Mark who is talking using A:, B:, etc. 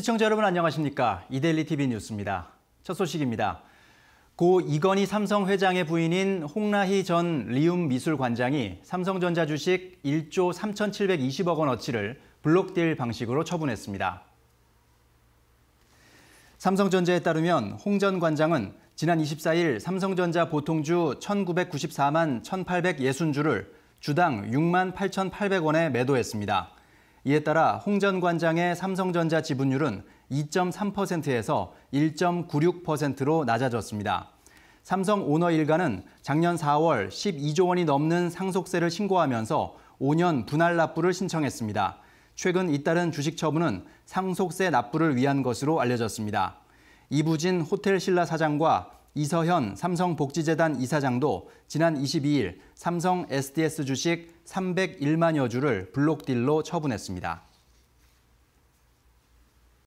A: 시청자 여러분 안녕하십니까? 이데일리 TV 뉴스입니다. 첫 소식입니다. 고 이건희 삼성 회장의 부인인 홍라희 전 리움 미술관장이 삼성전자 주식 1조 3,720억 원어치를 블록딜 방식으로 처분했습니다. 삼성전자에 따르면 홍 전 관장은 지난 24일 삼성전자 보통주 1,994만 1,860주를 주당 6만 8,800원에 매도했습니다. 이에 따라 홍 전 관장의 삼성전자 지분율은 2.3%에서 1.96%로 낮아졌습니다. 삼성 오너 일가는 작년 4월 12조 원이 넘는 상속세를 신고하면서 5년 분할 납부를 신청했습니다. 최근 잇따른 주식 처분은 상속세 납부를 위한 것으로 알려졌습니다. 이부진 호텔 신라 사장과 이서현 삼성복지재단 이사장도 지난 22일 삼성 SDS 주식 301만여 주를 블록딜로 처분했습니다.